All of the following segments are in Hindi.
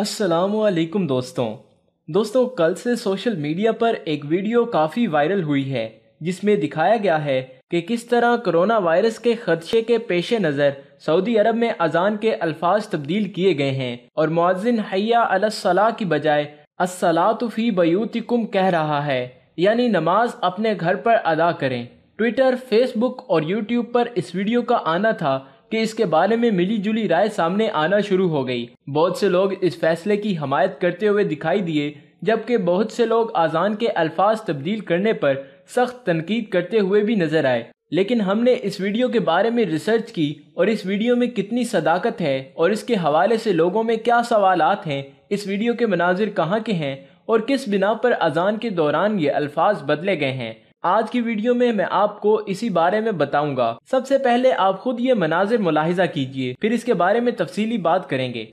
वालेकुम दोस्तों दोस्तों कल से सोशल मीडिया पर एक वीडियो काफ़ी वायरल हुई है जिसमें दिखाया गया है कि किस तरह कोरोना वायरस के खदशे के पेश नज़र सऊदी अरब में अजान के अल्फाज तब्दील किए गए हैं और मुआजिन हया अलसला की बजाय असलातफ़ी बयूतिकुम कह रहा है यानी नमाज अपने घर पर अदा करें ट्विटर फेसबुक और यूट्यूब पर इस वीडियो का आना था कि इसके बारे में मिली जुली राय सामने आना शुरू हो गई बहुत से लोग इस फैसले की हमायत करते हुए दिखाई दिए जबकि बहुत से लोग आज़ान के अल्फाज तब्दील करने पर सख्त तनकीद करते हुए भी नजर आए लेकिन हमने इस वीडियो के बारे में रिसर्च की और इस वीडियो में कितनी सदाकत है और इसके हवाले से लोगों में क्या सवाल हैं इस वीडियो के मनाजिर कहाँ के हैं और किस बिना पर अजान के दौरान ये अल्फाज बदले गए हैं आज की वीडियो में मैं आपको इसी बारे में बताऊंगा सबसे पहले आप खुद ये मनाजिर मुलाहिजा कीजिए फिर इसके बारे में तफसीली बात करेंगे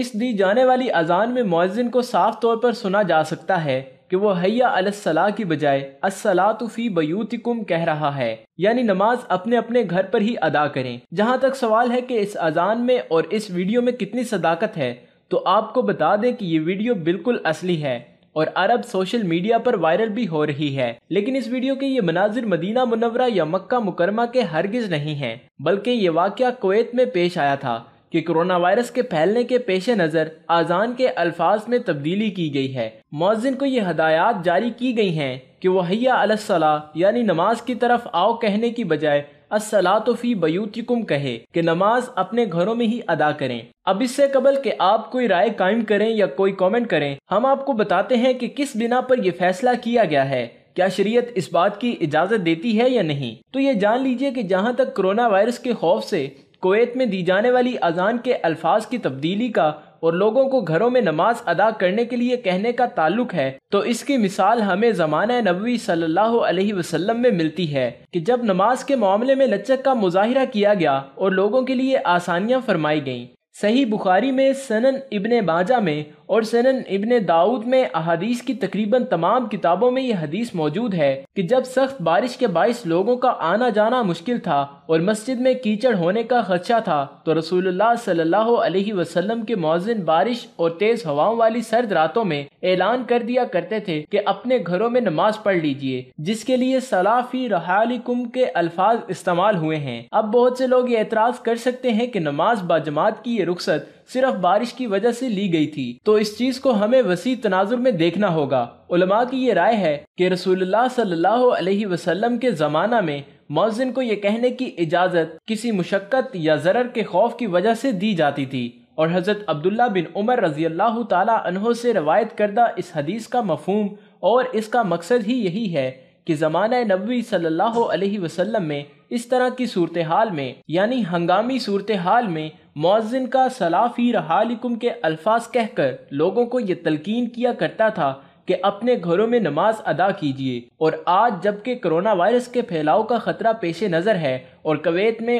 इस दी जाने वाली अजान में मौजिन को साफ तौर पर सुना जा सकता है कि वो हैया अलसला की बजाय असलातफ़ी बयूतिकुम कह रहा है यानी नमाज अपने अपने घर पर ही अदा करें जहाँ तक सवाल है कि इस अजान में और इस वीडियो में कितनी सदाकत है तो आपको बता दें कि ये वीडियो बिल्कुल असली है और अरब सोशल मीडिया पर वायरल भी हो रही है लेकिन इस वीडियो के ये मनाजिर मदीना मुनवरा या मक्का मुकरमा के हरगिज नहीं हैं बल्कि ये वाक़ कुवैत में पेश आया था कि कोरोना वायरस के फैलने के पेश नज़र आज़ान के अल्फाज में तब्दीली की गई है मौजिन को ये हदायत जारी की गई हैं कि वहैया अलसला यानी नमाज की तरफ आओ कहने की बजाय असला तो फी बयूतिकुम कहे कि नमाज अपने घरों में ही अदा करें अब इससे कबल के आप कोई राय कायम करें या कोई कमेंट करें हम आपको बताते हैं कि किस बिना पर यह फैसला किया गया है क्या शरीयत इस बात की इजाज़त देती है या नहीं तो ये जान लीजिए कि जहाँ तक कोरोना वायरस के खौफ से कोवैत में दी जाने वाली अजान के अल्फाज की तब्दीली का और लोगों को घरों में नमाज अदा करने के लिए कहने का ताल्लुक है तो इसकी मिसाल हमें जमाना नबी सल्लल्लाहु अलैहि वसल्लम में मिलती है कि जब नमाज के मामले में लचक का मुजाहरा किया गया और लोगों के लिए आसानियां फरमाई गईं सही बुखारी में सनन इबन बाजा में और सनन इबन दाऊद में अहदीस की तकरीबन तमाम किताबों में ये हदीस मौजूद है कि जब सख्त बारिश के बायस लोगों का आना जाना मुश्किल था और मस्जिद में कीचड़ होने का खदशा था तो रसूलुल्लाह सल्लल्लाहु अलैहि वसल्लम के मौजिन बारिश और तेज हवाओं वाली सर्द रातों में ऐलान कर दिया करते थे कि अपने घरों में नमाज पढ़ लीजिए जिसके लिए सलाफी रहालिकुम के अल्फाज इस्तेमाल हुए हैं अब बहुत से लोग ये एतराज कर सकते हैं कि नमाज बाजमात की ये रुख्सत सिर्फ बारिश की वजह से ली गई थी तो इस चीज को हमें वसी तनाजुर में देखना होगा उलमा की ये राय है कि रसूलुल्लाह सल्लल्लाहु अलैहि वसल्लम के ज़माना में मौजिन को ये कहने की इजाज़त किसी मुशक्क़त या ज़रर के खौफ की वजह से दी जाती थी और हज़रत अब्दुल्ला बिन उमर रजी अल्लाह तहों से रवायत करदा इस हदीस का मफहम और इसका मकसद ही यही है कि ज़माना नबी सल्लल्लाहु अलैहि वसल्लम में इस तरह की सूरत हाल में यानी हंगामी सूरत हाल में मौजिन का सलाफी रहालिकुम के अल्फाज कहकर लोगों को ये तलकिन किया करता था कि अपने घरों में नमाज अदा कीजिए और आज जबकि कोरोना वायरस के फैलाव का ख़तरा पेश नज़र है और कवैत में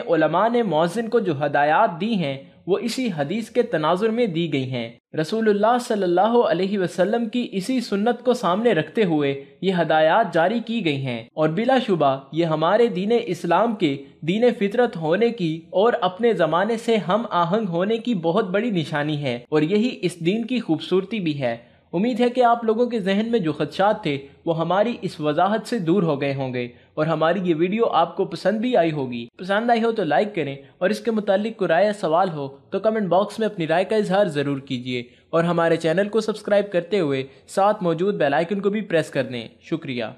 ने मौजिन को जो हदायत दी हैं वो इसी हदीस के तनाजुर में दी गई हैं रसूलुल्लाह सल्लल्लाहु अलैहि वसल्लम की इसी सुन्नत को सामने रखते हुए ये हदायत जारी की गई हैं और बिलाशुबा ये हमारे दीन इस्लाम के दीन फितरत होने की और अपने ज़माने से हम आहंग होने की बहुत बड़ी निशानी है और यही इस दीन की खूबसूरती भी है उम्मीद है कि आप लोगों के जहन में जो खदशात थे वो हमारी इस वजाहत से दूर हो गए होंगे और हमारी ये वीडियो आपको पसंद भी आई होगी पसंद आई हो तो लाइक करें और इसके मुतालिक कोई राय सवाल हो तो कमेंट बॉक्स में अपनी राय का इजहार ज़रूर कीजिए और हमारे चैनल को सब्सक्राइब करते हुए साथ मौजूद बेलाइकन को भी प्रेस कर दें शुक्रिया